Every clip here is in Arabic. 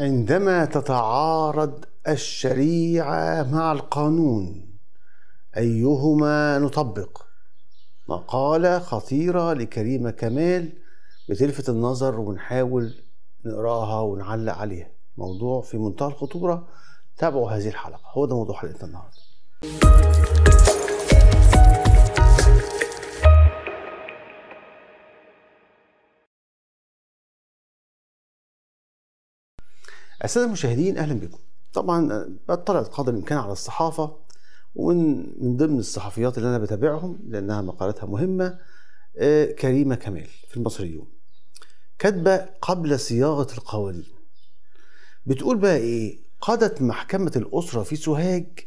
عندما تتعارض الشريعه مع القانون ايهما نطبق مقاله خطيره لكريمه كمال بتلفت النظر ونحاول نقراها ونعلق عليها موضوع في منتهى الخطوره تابعوا هذه الحلقه هو ده موضوع حلقه النهارده أساتذة المشاهدين أهلا بكم طبعا آه، بطلع قدر الإمكان على الصحافة ومن من ضمن الصحفيات اللي أنا بتابعهم لأنها مقالتها مهمة آه، كريمة كمال في المصريون كاتبة قبل صياغة القوانين بتقول بقى إيه قادت محكمة الأسرة في سوهاج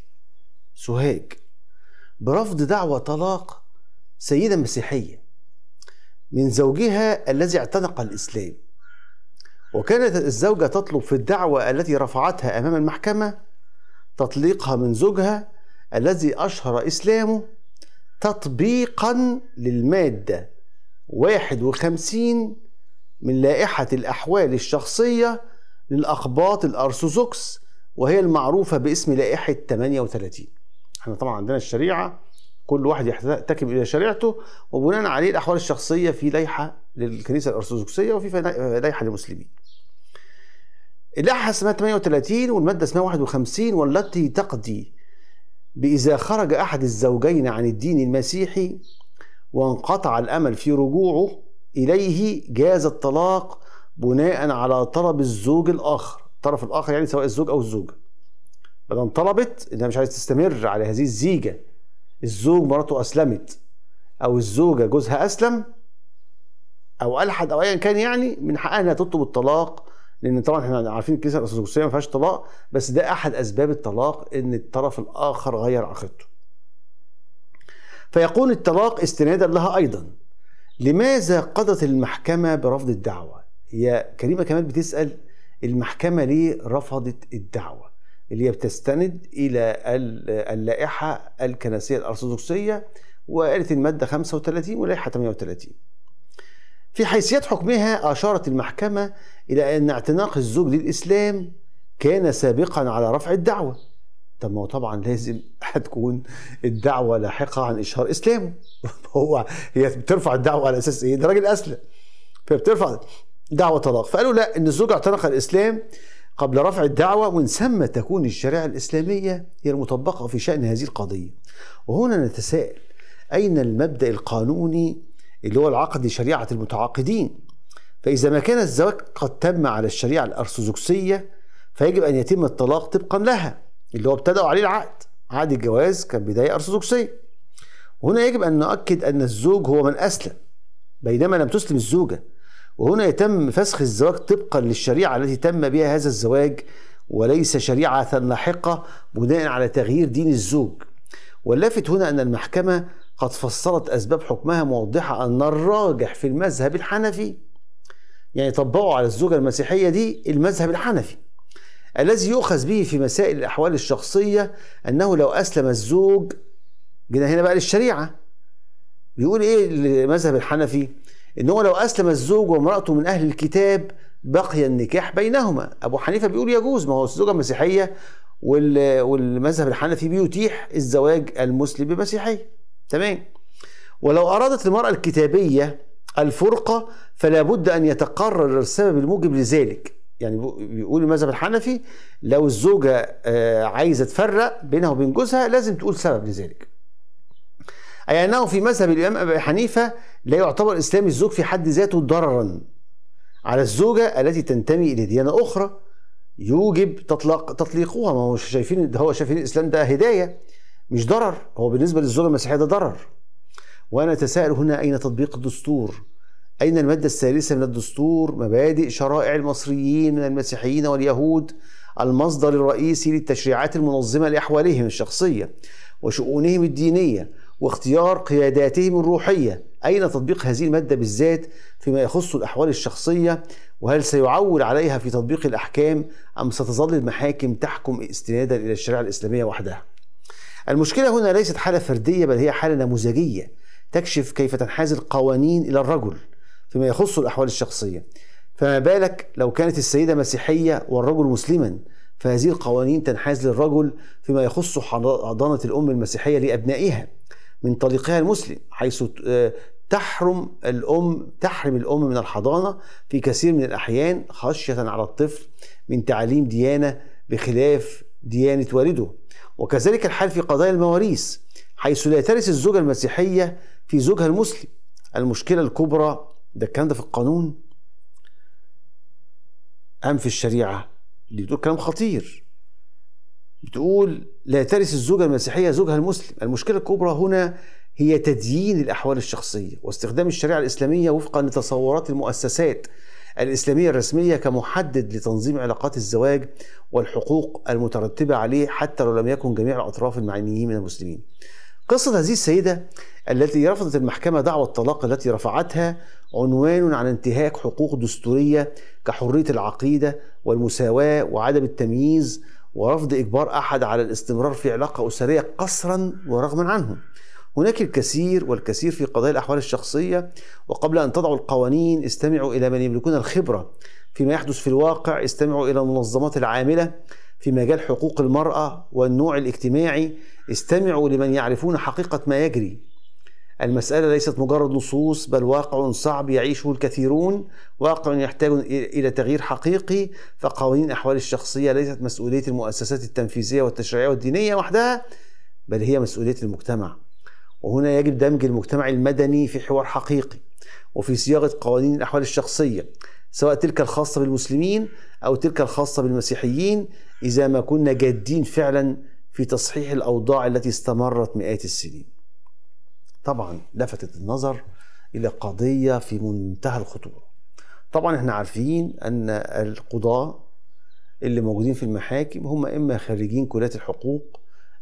سوهاج برفض دعوى طلاق سيدة مسيحية من زوجها الذي اعتنق الإسلام وكانت الزوجة تطلب في الدعوة التي رفعتها أمام المحكمة تطليقها من زوجها الذي أشهر إسلامه تطبيقا للمادة 51 من لائحة الأحوال الشخصية للأقباط الأرثوذكس وهي المعروفة باسم لائحة 38 احنا طبعا عندنا الشريعة كل واحد يحتكم إلى شريعته وبناء عليه الأحوال الشخصية في لائحة للكنيسة الأرثوذكسية وفي لائحة للمسلمين اللائحة اسمها 38 والمادة اسمها 51 والتي تقضي بإذا خرج أحد الزوجين عن الدين المسيحي وانقطع الأمل في رجوعه إليه جاز الطلاق بناء على طلب الزوج الآخر الطرف الآخر يعني سواء الزوج أو الزوجة بدل طلبت إنها مش عايز تستمر على هذه الزيجة الزوج مراته أسلمت أو الزوجة جوزها أسلم أو ألحد أو أيا كان يعني من حقها إنها تطلب الطلاق لان طبعا احنا عارفين الكنيسه الارثوذكسيه ما فيهاش طلاق بس ده احد اسباب الطلاق ان الطرف الاخر غير عقيدته فيكون الطلاق استنادا لها ايضا لماذا قضت المحكمه برفض الدعوه هي كريمه كمان بتسال المحكمه ليه رفضت الدعوه اللي هي بتستند الى اللائحه الكنسيه الارثوذكسيه وقالت الماده 35 واللائحه 38 في حيثيات حكمها أشارت المحكمة إلى أن اعتناق الزوج للإسلام كان سابقا على رفع الدعوة طب ما هو طبعا لازم هتكون الدعوة لاحقة عن إشهار إسلامه هو هي بترفع الدعوة على أساس إيه ده راجل أسلم فبترفع دعوة طلاق فقالوا لا إن الزوج اعتنق الإسلام قبل رفع الدعوة ومن ثم تكون الشريعة الإسلامية هي المطبقة في شأن هذه القضية وهنا نتساءل أين المبدأ القانوني اللي هو العقد لشريعة المتعاقدين فإذا ما كان الزواج قد تم على الشريعة الأرثوذكسية فيجب أن يتم الطلاق طبقا لها اللي هو ابتدأوا عليه العقد عقد الجواز كان بداية أرثوذكسية وهنا يجب أن نؤكد أن الزوج هو من أسلم بينما لم تسلم الزوجة وهنا يتم فسخ الزواج طبقا للشريعة التي تم بها هذا الزواج وليس شريعة لاحقة بناء على تغيير دين الزوج واللافت هنا أن المحكمة قد فسرت أسباب حكمها موضحة أن الراجح في المذهب الحنفي يعني طبقوا على الزوجة المسيحية دي المذهب الحنفي الذي يؤخذ به في مسائل الأحوال الشخصية أنه لو أسلم الزوج جينا هنا بقى للشريعة بيقول إيه المذهب الحنفي إن هو لو أسلم الزوج وامرأته من أهل الكتاب بقي النكاح بينهما أبو حنيفة بيقول يجوز ما هو الزوجة المسيحية والمذهب الحنفي بيتيح الزواج المسلم بمسيحيه تمام ولو أرادت المرأة الكتابية الفرقة فلا بد أن يتقرر السبب الموجب لذلك يعني بيقول المذهب الحنفي لو الزوجة آه، عايزة تفرق بينها وبين جوزها لازم تقول سبب لذلك أي أنه في مذهب الإمام أبي حنيفة لا يعتبر إسلام الزوج في حد ذاته ضررا على الزوجة التي تنتمي إلى ديانة أخرى يوجب تطلق تطليقها ما هو شايفين ده هو شايفين الإسلام ده هداية مش ضرر هو بالنسبة للزوجة المسيحية ده ضرر وأنا أتساءل هنا أين تطبيق الدستور أين المادة الثالثة من الدستور مبادئ شرائع المصريين من المسيحيين واليهود المصدر الرئيسي للتشريعات المنظمة لأحوالهم الشخصية وشؤونهم الدينية واختيار قياداتهم الروحية أين تطبيق هذه المادة بالذات فيما يخص الأحوال الشخصية وهل سيعول عليها في تطبيق الأحكام أم ستظل المحاكم تحكم استنادا إلى الشريعة الإسلامية وحدها المشكلة هنا ليست حالة فردية بل هي حالة نموذجية تكشف كيف تنحاز القوانين إلى الرجل فيما يخص الأحوال الشخصية فما بالك لو كانت السيدة مسيحية والرجل مسلما فهذه القوانين تنحاز للرجل فيما يخص حضانة الأم المسيحية لأبنائها من طليقها المسلم حيث آه، تحرم الأم تحرم الأم من الحضانة في كثير من الأحيان خشية على الطفل من تعليم ديانة بخلاف ديانة والده وكذلك الحال في قضايا المواريث حيث لا ترث الزوجة المسيحية في زوجها المسلم المشكلة الكبرى ده الكلام ده في القانون أم في الشريعة دي بتقول كلام خطير بتقول لا ترث الزوجة المسيحية زوجها المسلم المشكلة الكبرى هنا هي تدين الأحوال الشخصية واستخدام الشريعة الإسلامية وفقا لتصورات المؤسسات الإسلامية الرسمية كمحدد لتنظيم علاقات الزواج والحقوق المترتبة عليه حتى لو لم يكن جميع الأطراف المعنيين من المسلمين قصة هذه السيدة التي رفضت المحكمة دعوى الطلاق التي رفعتها عنوان عن انتهاك حقوق دستورية كحرية العقيدة والمساواة وعدم التمييز ورفض إجبار أحد على الاستمرار في علاقة أسرية قصرا ورغما عنه هناك الكثير والكثير في قضايا الأحوال الشخصية وقبل أن تضعوا القوانين استمعوا إلى من يملكون الخبرة فيما يحدث في الواقع استمعوا إلى المنظمات العاملة في مجال حقوق المرأة والنوع الاجتماعي استمعوا لمن يعرفون حقيقة ما يجري المسألة ليست مجرد نصوص بل واقع صعب يعيشه الكثيرون واقع يحتاج إلى تغيير حقيقي فقوانين أحوال الشخصية ليست مسؤولية المؤسسات التنفيذية والتشريعية والدينية وحدها بل هي مسؤولية المجتمع وهنا يجب دمج المجتمع المدني في حوار حقيقي وفي صياغة قوانين الأحوال الشخصية سواء تلك الخاصة بالمسلمين أو تلك الخاصة بالمسيحيين إذا ما كنا جادين فعلا في تصحيح الأوضاع التي استمرت مئات السنين طبعا لفتت النظر إلى قضية في منتهى الخطورة طبعا احنا عارفين أن القضاة اللي موجودين في المحاكم هم إما خريجين كليات الحقوق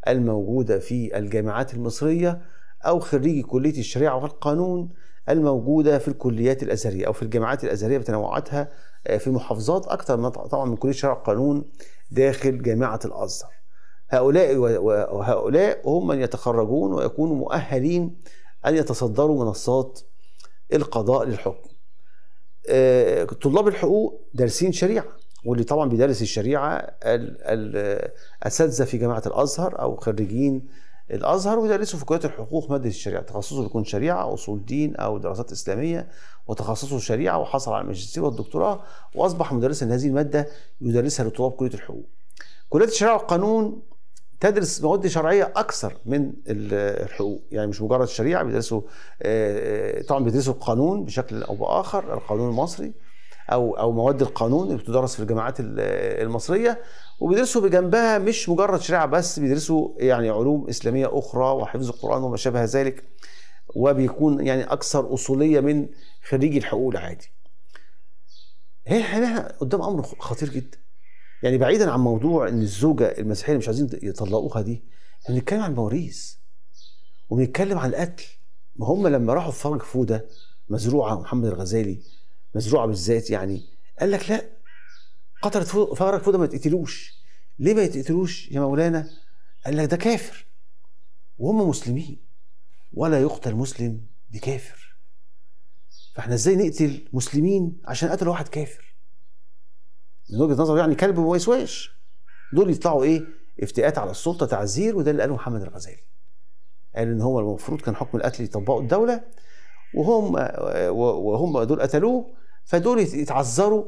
الموجودة في الجامعات المصرية أو خريجي كلية الشريعة والقانون الموجودة في الكليات الأزهرية أو في الجامعات الأزهرية بتنوعاتها آه، في محافظات أكثر طبعا من كلية الشريعة والقانون داخل جامعة الأزهر هؤلاء وهؤلاء هم من يتخرجون ويكونوا مؤهلين أن يتصدروا منصات القضاء للحكم آه، طلاب الحقوق دارسين شريعة واللي طبعا بيدرس الشريعة الأساتذة في جامعة الأزهر أو خريجين الازهر ويدرسوا في كليه الحقوق ماده الشريعه تخصصه بيكون شريعه اصول دين او دراسات اسلاميه وتخصصه شريعه وحصل على الماجستير والدكتوراه واصبح مدرسا لهذه الماده يدرسها لطلاب كليه الحقوق كليه الشريعه والقانون تدرس مواد شرعيه اكثر من الحقوق يعني مش مجرد الشريعه بيدرسوا آه، آه، طبعا بيدرسوا القانون بشكل او باخر القانون المصري او او مواد القانون اللي بتدرس في الجامعات المصريه وبيدرسوا بجنبها مش مجرد شريعه بس بيدرسوا يعني علوم اسلاميه اخرى وحفظ القران وما شابه ذلك وبيكون يعني اكثر اصوليه من خريجي الحقوق العادي. هي احنا قدام امر خطير جدا. يعني بعيدا عن موضوع ان الزوجه المسيحيه اللي مش عايزين يطلقوها دي احنا بنتكلم عن مواريث وبنتكلم عن القتل ما هم لما راحوا في فرج فوده مزروعه محمد الغزالي مزروعه بالذات يعني قال لك لا قتلت فارك فوده ما تقتلوش ليه ما يتقتلوش يا مولانا قال لك ده كافر وهم مسلمين ولا يقتل مسلم بكافر فاحنا ازاي نقتل مسلمين عشان قتلوا واحد كافر من وجهه نظره يعني كلب وما يسواش دول يطلعوا ايه افتئات على السلطه تعزير وده اللي قاله محمد الغزالي قال ان هو المفروض كان حكم القتل يطبقه الدوله وهم وهم دول قتلوه فدول يتعذروا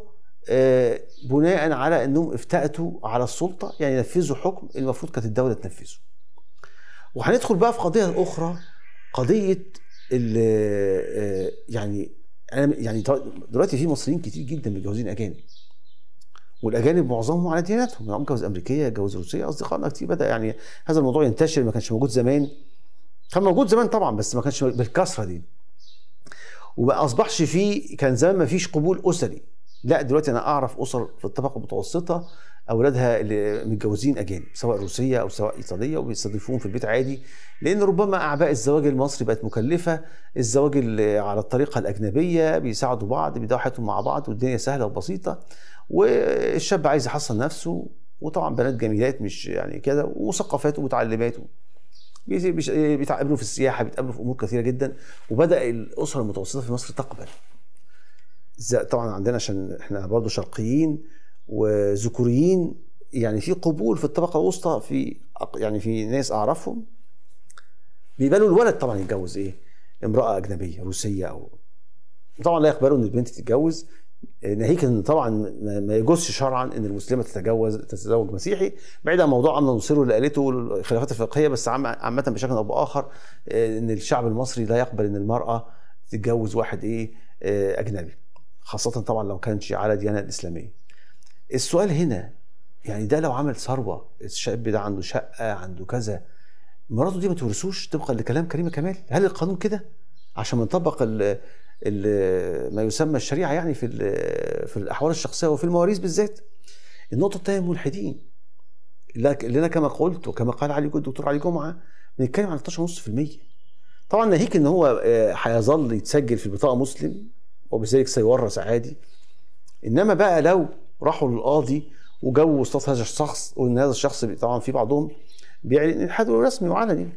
آه، بناء على انهم افتأتوا على السلطه يعني نفذوا حكم المفروض كانت الدوله تنفذه. وهندخل بقى في قضيه اخرى قضيه آه، يعني انا يعني دلوقتي في مصريين كتير جدا متجوزين اجانب. والاجانب معظمهم على دياناتهم يعني جوز امريكيه جوز روسيه اصدقائنا كتير بدا يعني هذا الموضوع ينتشر ما كانش موجود زمان كان موجود زمان طبعا بس ما كانش بالكثره دي. وما اصبحش فيه كان زمان ما فيش قبول اسري لا دلوقتي انا اعرف اسر في الطبقه المتوسطه اولادها اللي متجوزين اجانب سواء روسيه او سواء ايطاليه وبيستضيفوهم في البيت عادي لان ربما اعباء الزواج المصري بقت مكلفه الزواج على الطريقه الاجنبيه بيساعدوا بعض بيدوا حياتهم مع بعض والدنيا سهله وبسيطه والشاب عايز يحصل نفسه وطبعا بنات جميلات مش يعني كده ومثقفات ومتعلمات إيه، بيتقابلوا في السياحه بيتقابلوا في امور كثيره جدا وبدا الاسر المتوسطه في مصر تقبل طبعا عندنا عشان احنا برضه شرقيين وذكوريين يعني في قبول في الطبقه الوسطى في يعني في ناس اعرفهم بيقبلوا الولد طبعا يتجوز ايه امراه اجنبيه روسيه او طبعا لا يقبلوا ان البنت تتجوز ناهيك ان طبعا ما يجوزش شرعا ان المسلمه تتجوز تتزوج مسيحي بعيد عن موضوع عمرو نصير اللي قالته الخلافات الفقهيه بس عامه بشكل او باخر آه، ان الشعب المصري لا يقبل ان المراه تتجوز واحد ايه آه، اجنبي خاصه طبعا لو كانت على ديانه الاسلاميه السؤال هنا يعني ده لو عمل ثروه الشاب ده عنده شقه عنده كذا مراته دي ما تورثوش طبقا لكلام كريمه كمال هل القانون كده عشان نطبق ما يسمى الشريعه يعني في في الاحوال الشخصيه وفي المواريث بالذات النقطه الثانيه الملحدين لنا كما قلت وكما قال علي الدكتور علي جمعه بنتكلم عن 12.5% طبعا ناهيك ان هو آه، هيظل يتسجل في البطاقه مسلم وبذلك سيورث عادي انما بقى لو راحوا للقاضي وجابوا وسط هذا الشخص وان هذا الشخص طبعا في بعضهم بيعلن الحد رسمي وعلني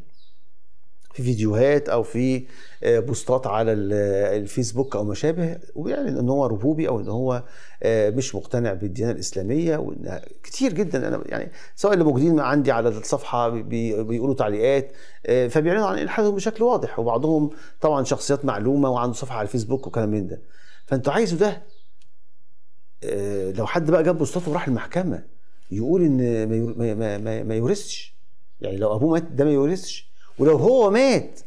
في فيديوهات او في آه، بوستات على آه، الفيسبوك او ما شابه ويعلن ان هو ربوبي او ان هو آه، مش مقتنع بالديانه الاسلاميه وان كتير جدا انا يعني سواء اللي موجودين عندي على الصفحه بيقولوا تعليقات فبيعلنوا عن الحادهم بشكل واضح وبعضهم طبعا شخصيات معلومه وعنده صفحه على الفيسبوك وكلام من ده فانتوا عايزوا ده لو حد بقى جاب بوستاته وراح المحكمه يقول ان ما يورثش يعني لو ابوه مات ده ما يورثش ولو هو مات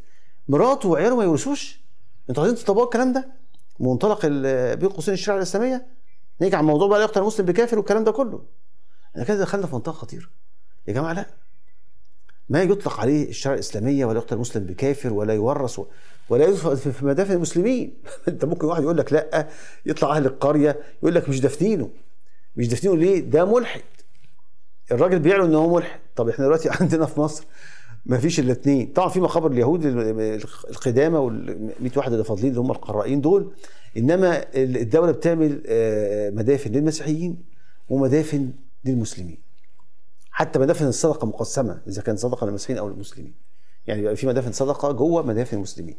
مراته وعياله ما يورثوش انتوا عايزين تطبقوا الكلام ده منطلق بين قوسين الشريعه الاسلاميه نيجي على الموضوع بقى لا يقتل المسلم بكافر والكلام ده كله احنا كده دخلنا في منطقه خطيره يا جماعه لا ما يطلق عليه الشريعه الاسلاميه ولا يقتل المسلم بكافر ولا يورث ولا يدفن في مدافن المسلمين انت ممكن واحد يقول لك لا يطلع اهل القريه يقول لك مش دافنينه مش دافنينه ليه ده ملحد الراجل بيعلن ان هو ملحد طب احنا دلوقتي عندنا في مصر ما فيش الا اثنين طبعا في مقابر اليهود القدامى وال100 واحد اللي فاضلين اللي هم القرائين دول انما الدوله بتعمل آه، مدافن للمسيحيين ومدافن للمسلمين حتى مدافن الصدقه مقسمه اذا كان صدقه للمسيحيين او للمسلمين يعني بيبقى في مدافن صدقه جوه مدافن المسلمين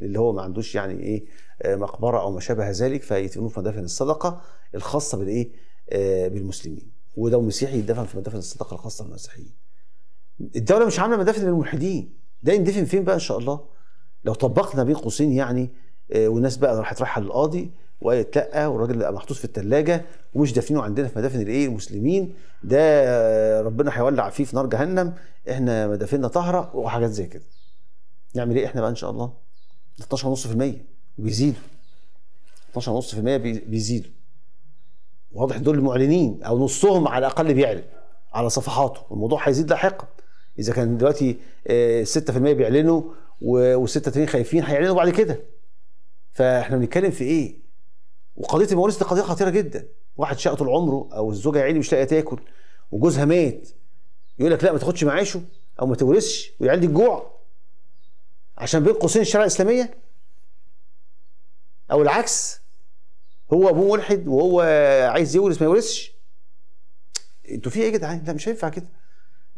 اللي هو ما عندوش يعني ايه آه، مقبره او ما شابه ذلك فيدفنوه في مدافن الصدقه الخاصه بالايه آه، بالمسلمين ولو مسيحي يدفن في مدافن الصدقه الخاصه بالمسيحيين الدوله مش عامله مدافن للملحدين ده يندفن فين بقى ان شاء الله لو طبقنا بين قوسين يعني آه، والناس بقى راح ترحل للقاضي وقالت لا والراجل بقى محطوط في التلاجة ومش دافنينه عندنا في مدافن الايه المسلمين ده آه، ربنا هيولع فيه في نار جهنم احنا مدافننا طاهره وحاجات زي كده نعمل ايه احنا بقى ان شاء الله 12.5% بيزيدوا 12.5% بيزيدوا واضح دول المعلنين او نصهم على الاقل بيعلن على صفحاته الموضوع هيزيد لاحقا اذا كان دلوقتي 6% آه، بيعلنوا و6 تانيين خايفين هيعلنوا بعد كده فاحنا بنتكلم في ايه وقضيه الموارث دي قضيه خطيره جدا واحد شقته طول عمره او الزوجه عيني مش لاقيه تاكل وجوزها مات يقول لك لا ما تاخدش معاشه او ما تورثش والعيال الجوع عشان بين قوسين الشريعه الاسلاميه او العكس هو ابوه ملحد وهو عايز يورث ما يورثش انتوا في ايه يا جدعان؟ لا مش هينفع كده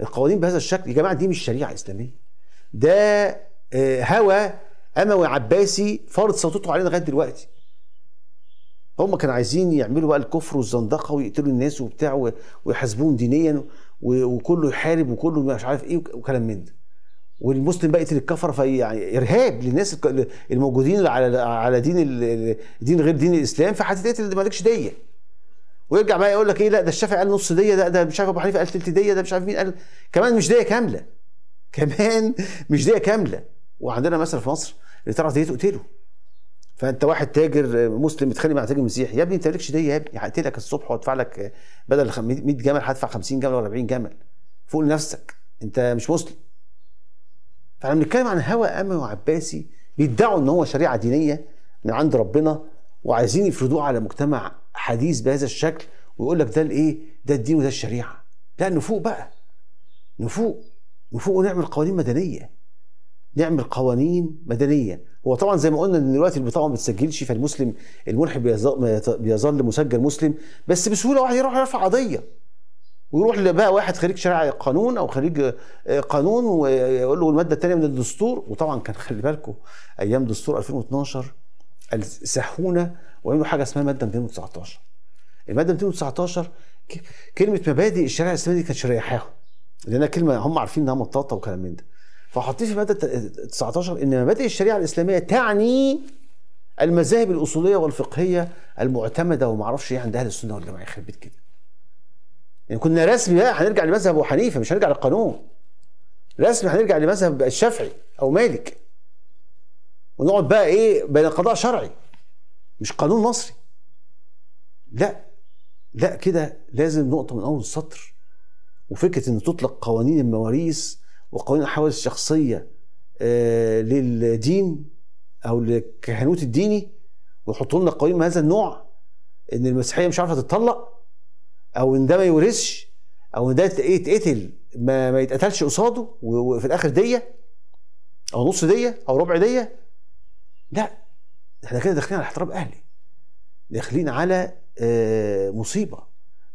القوانين بهذا الشكل يا جماعه دي مش شريعه اسلاميه ده آه، هوى اموي عباسي فرض سلطته علينا لغايه دلوقتي هم كانوا عايزين يعملوا بقى الكفر والزندقه ويقتلوا الناس وبتاع ويحاسبوهم دينيا وكله يحارب وكله مش عارف ايه وكلام من ده والمسلم بقى يقتل الكفر في يعني ارهاب للناس الموجودين على على دين دين غير دين الاسلام فهتتقتل مالكش ديه ويرجع بقى يقول لك ايه لا ده الشافعي قال نص ديه ده ده مش عارف ابو حنيفه قال تلت ديه ده مش عارف مين قال كمان مش ديه كامله كمان مش ديه كامله وعندنا مثلا في مصر اللي تعرف ديه تقتله فانت واحد تاجر مسلم متخانق مع تاجر مسيحي يا ابني انت مالكش ديه يا ابني هقتلك الصبح وادفع لك بدل 100 جمل هدفع 50 جمل ولا 40 جمل فوق لنفسك انت مش مسلم فاحنا بنتكلم عن هوى اموي وعباسي بيدعوا ان هو شريعه دينيه من عند ربنا وعايزين يفرضوها على مجتمع حديث بهذا الشكل ويقول لك ده الايه ده الدين وده الشريعه لا نفوق بقى نفوق نفوق ونعمل قوانين مدنيه نعمل قوانين مدنيه هو طبعا زي ما قلنا ان دلوقتي البطاقه ما بتسجلش فالمسلم الملحد بيظل مسجل مسلم بس بسهوله واحد يروح يرفع قضيه ويروح لبقى واحد خريج شرع قانون او خريج آه، قانون ويقول له الماده الثانيه من الدستور وطبعا كان خلي بالكم ايام دستور 2012 السحونه وعملوا حاجه اسمها ماده 219 الماده 219 كلمه مبادئ الشريعه الاسلاميه دي كانت ريحاهم لانها كلمه هم عارفين انها مطاطه وكلام من ده فحطيت في ماده 19 ان مبادئ الشريعه الاسلاميه تعني المذاهب الاصوليه والفقهيه المعتمده وما اعرفش ايه عند اهل السنه والجماعه يخرب بيت كده. يعني كنا رسمي بقى هنرجع لمذهب ابو حنيفه مش هنرجع للقانون. رسمي هنرجع لمذهب الشافعي او مالك. ونقعد بقى ايه بين قضاء شرعي مش قانون مصري لا لا كده لازم نقطه من اول السطر وفكره ان تطلق قوانين المواريث وقوانين الحوادث الشخصيه آه، للدين او للكهنوت الديني ويحطوا لنا قوانين من هذا النوع ان المسيحيه مش عارفه تتطلق او ان ده ما يورثش او ان ده يتقتل ما, ما يتقتلش قصاده وفي الاخر ديه او نص ديه او ربع ديه لا احنا كده داخلين على احتراب اهلي داخلين على آه، مصيبه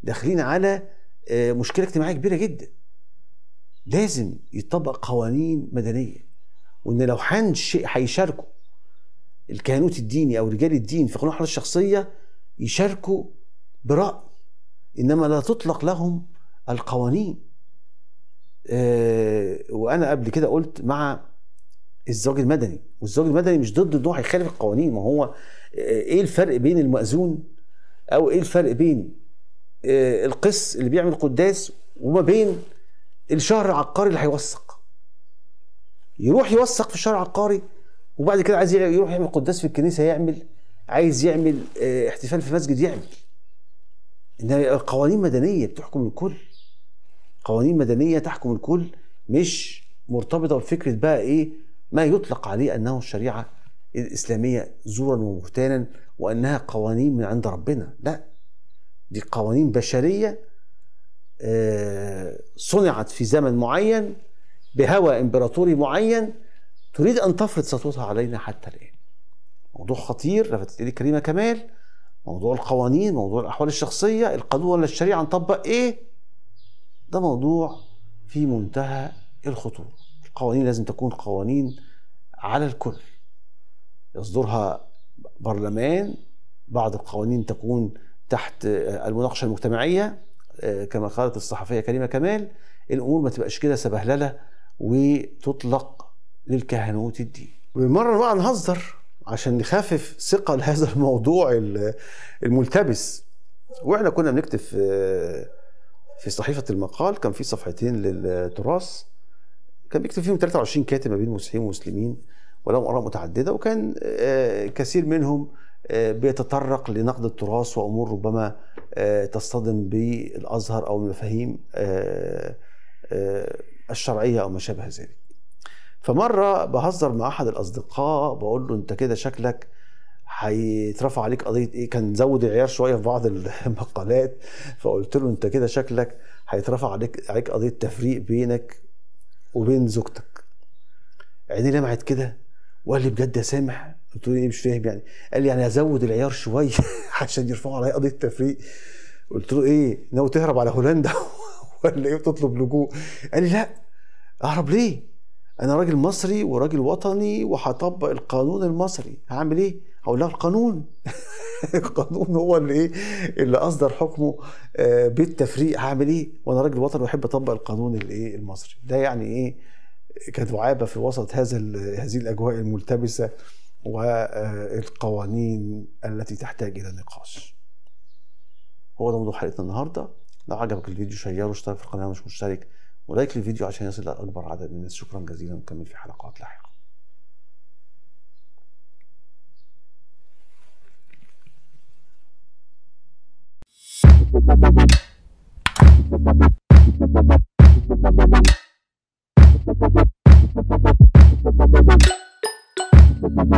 داخلين على آه، مشكله اجتماعيه كبيره جدا لازم يطبق قوانين مدنيه وان لو هيشاركوا الكهنوت الديني او رجال الدين في قانون الحريه الشخصيه يشاركوا براي انما لا تطلق لهم القوانين آه، وانا قبل كده قلت مع الزواج المدني والزواج المدني مش ضد ان هو هيخالف القوانين ما هو آه، ايه الفرق بين المأذون او ايه الفرق بين آه، القس اللي بيعمل قداس وما بين الشهر العقاري اللي هيوثق يروح يوثق في الشهر العقاري وبعد كده عايز يروح يعمل قداس في الكنيسه يعمل عايز يعمل آه، احتفال في مسجد يعمل انما القوانين مدنيه بتحكم الكل قوانين مدنيه تحكم الكل مش مرتبطه بفكره بقى ايه ما يطلق عليه أنه الشريعة الإسلامية زورا وبهتانا وأنها قوانين من عند ربنا لا دي قوانين بشرية آه، صنعت في زمن معين بهوى إمبراطوري معين تريد أن تفرض سطوتها علينا حتى الآن موضوع خطير لفتت إيدي كريمة كمال موضوع القوانين موضوع الأحوال الشخصية القانون ولا الشريعة نطبق إيه ده موضوع في منتهى الخطوره القوانين لازم تكون قوانين على الكل يصدرها برلمان بعض القوانين تكون تحت المناقشه المجتمعيه آه، كما قالت الصحفيه كريمه كمال الامور ما تبقاش كده سبهلله وتطلق للكهنوت الدين بالمره بقى نهزر عشان نخفف ثقل هذا الموضوع الملتبس واحنا كنا بنكتب آه، في صحيفه المقال كان في صفحتين للتراث كان بيكتب فيهم 23 كاتب ما بين مسيحيين ومسلمين ولهم آراء متعددة وكان آه، كثير منهم آه، بيتطرق لنقد التراث وأمور ربما آه، تصطدم بالأزهر أو المفاهيم الشرعية أو ما شابه ذلك فمرة بهزر مع أحد الأصدقاء بقول له أنت كده شكلك هيترفع عليك قضيه ايه كان زود العيار شويه في بعض المقالات فقلت له انت كده شكلك هيترفع عليك عليك قضيه تفريق بينك وبين زوجتك عينيه لمعت كده وقال لي بجد يا سامح قلت له ايه مش فاهم يعني قال لي يعني ازود العيار شويه عشان يرفعوا عليا قضيه تفريق قلت له ايه ناوي تهرب على هولندا ولا ايه وتطلب لجوء قال لي لا اهرب ليه انا راجل مصري وراجل وطني وهطبق القانون المصري هعمل ايه هقول لها القانون القانون هو اللي ايه اللي اصدر حكمه آه، بالتفريق هعمل ايه وانا راجل وطني واحب اطبق القانون الايه المصري ده يعني ايه كدعابه في وسط هذا هذه الاجواء الملتبسه والقوانين التي تحتاج الى نقاش هو ده موضوع حلقتنا النهارده لو عجبك الفيديو شيره واشترك في القناه مش مشترك ولايك للفيديو عشان يصل لاكبر عدد من الناس شكرا جزيلا ونكمل في حلقات لاحقه Thank you.